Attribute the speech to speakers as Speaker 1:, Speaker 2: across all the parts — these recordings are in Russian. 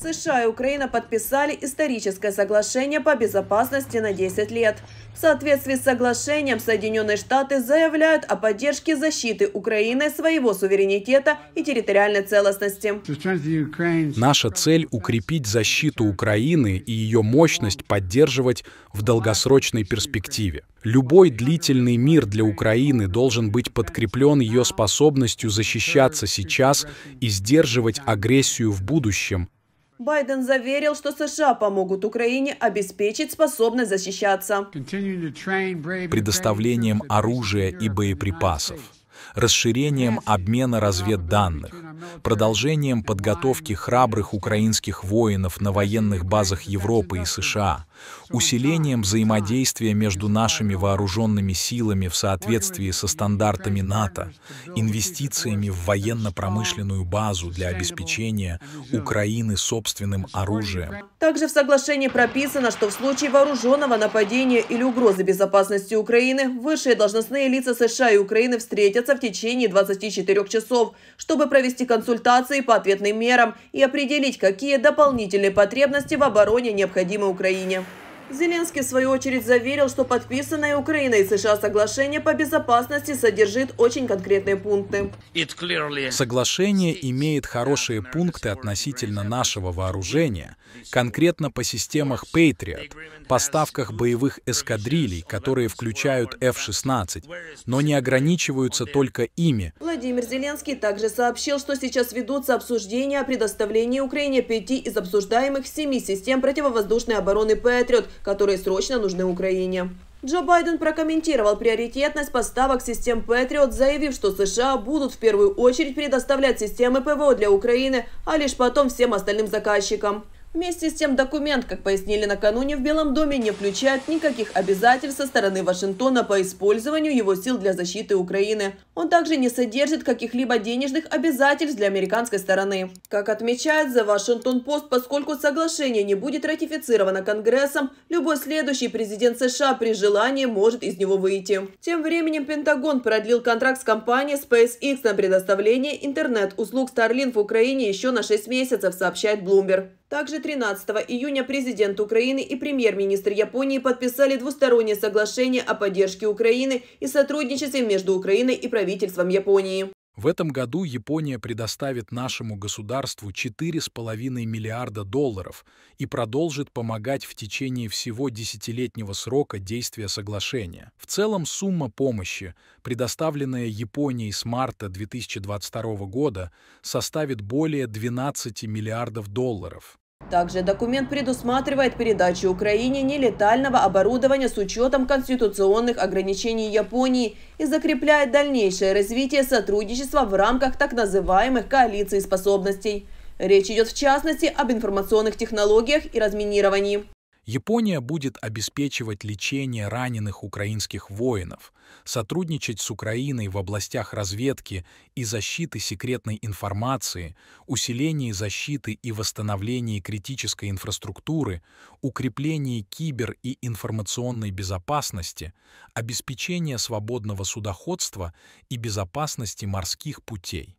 Speaker 1: США и Украина подписали историческое соглашение по безопасности на 10 лет. В соответствии с соглашением Соединенные Штаты заявляют о поддержке защиты Украины своего суверенитета и территориальной целостности.
Speaker 2: Наша цель — укрепить защиту Украины и ее мощность поддерживать в долгосрочной перспективе. Любой длительный мир для Украины должен быть подкреплен ее способностью защищаться сейчас и сдерживать агрессию в будущем,
Speaker 1: Байден заверил, что США помогут Украине обеспечить способность защищаться. Предоставлением
Speaker 2: оружия и боеприпасов расширением обмена разведданных, продолжением подготовки храбрых украинских воинов на военных базах Европы и США, усилением взаимодействия между нашими вооруженными силами в соответствии со стандартами НАТО, инвестициями в военно-промышленную базу для обеспечения Украины собственным оружием.
Speaker 1: Также в соглашении прописано, что в случае вооруженного нападения или угрозы безопасности Украины высшие должностные лица США и Украины встретятся месяца в течение 24 часов, чтобы провести консультации по ответным мерам и определить, какие дополнительные потребности в обороне необходимы Украине. Зеленский, в свою очередь, заверил, что подписанное Украиной и США соглашение по безопасности содержит очень конкретные пункты.
Speaker 2: Соглашение имеет хорошие пункты относительно нашего вооружения, конкретно по системах Patriot, поставках боевых эскадрилей, которые включают F-16, но не ограничиваются только ими.
Speaker 1: Владимир Зеленский также сообщил, что сейчас ведутся обсуждения о предоставлении Украине пяти из обсуждаемых семи систем противовоздушной обороны Patriot, которые срочно нужны Украине. Джо Байден прокомментировал приоритетность поставок систем Patriot, заявив, что США будут в первую очередь предоставлять системы ПВО для Украины, а лишь потом всем остальным заказчикам. Вместе с тем документ, как пояснили накануне в Белом доме, не включает никаких обязательств со стороны Вашингтона по использованию его сил для защиты Украины. Он также не содержит каких-либо денежных обязательств для американской стороны. Как отмечает The Washington Post, поскольку соглашение не будет ратифицировано Конгрессом, любой следующий президент США при желании может из него выйти. Тем временем Пентагон продлил контракт с компанией SpaceX на предоставление интернет-услуг Starlink в Украине еще на 6 месяцев, сообщает Bloomberg. Также 13 июня президент Украины и премьер-министр Японии подписали двустороннее соглашение о поддержке Украины и сотрудничестве между Украиной и правительством Японии.
Speaker 2: В этом году Япония предоставит нашему государству 4,5 миллиарда долларов и продолжит помогать в течение всего десятилетнего срока действия соглашения. В целом сумма помощи, предоставленная Японией с марта 2022 года, составит более 12 миллиардов долларов.
Speaker 1: Также документ предусматривает передачу Украине нелетального оборудования с учетом конституционных ограничений Японии и закрепляет дальнейшее развитие сотрудничества в рамках так называемых коалиций способностей. Речь идет в частности об информационных технологиях и разминировании.
Speaker 2: Япония будет обеспечивать лечение раненых украинских воинов, сотрудничать с Украиной в областях разведки и защиты секретной информации, усилении защиты и восстановлении критической инфраструктуры, укреплении кибер- и информационной безопасности, обеспечении свободного судоходства и безопасности морских путей.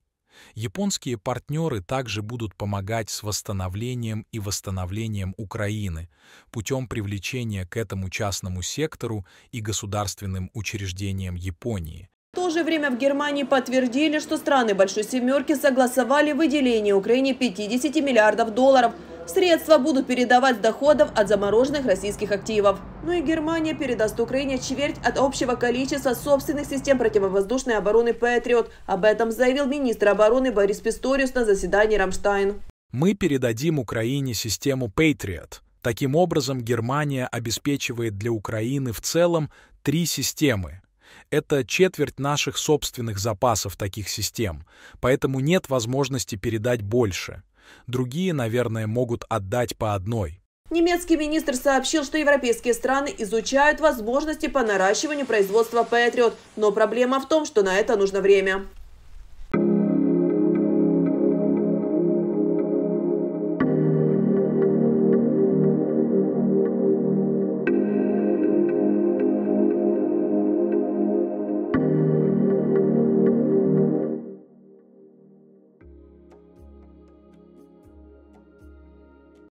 Speaker 2: Японские партнеры также будут помогать с восстановлением и восстановлением Украины путем привлечения к этому частному сектору и государственным учреждениям Японии
Speaker 1: – в то же время в Германии подтвердили, что страны Большой Семерки согласовали выделение Украине 50 миллиардов долларов Средства будут передавать доходов от замороженных российских активов. Ну и Германия передаст Украине четверть от общего количества собственных систем противовоздушной обороны «Патриот». Об этом заявил министр обороны Борис Писториус на заседании «Рамштайн».
Speaker 2: Мы передадим Украине систему «Патриот». Таким образом, Германия обеспечивает для Украины в целом три системы это четверть наших собственных запасов таких систем, поэтому нет возможности передать больше. Другие, наверное, могут отдать по одной.
Speaker 1: Немецкий министр сообщил, что европейские страны изучают возможности по наращиванию производства Patriot, но проблема в том, что на это нужно время.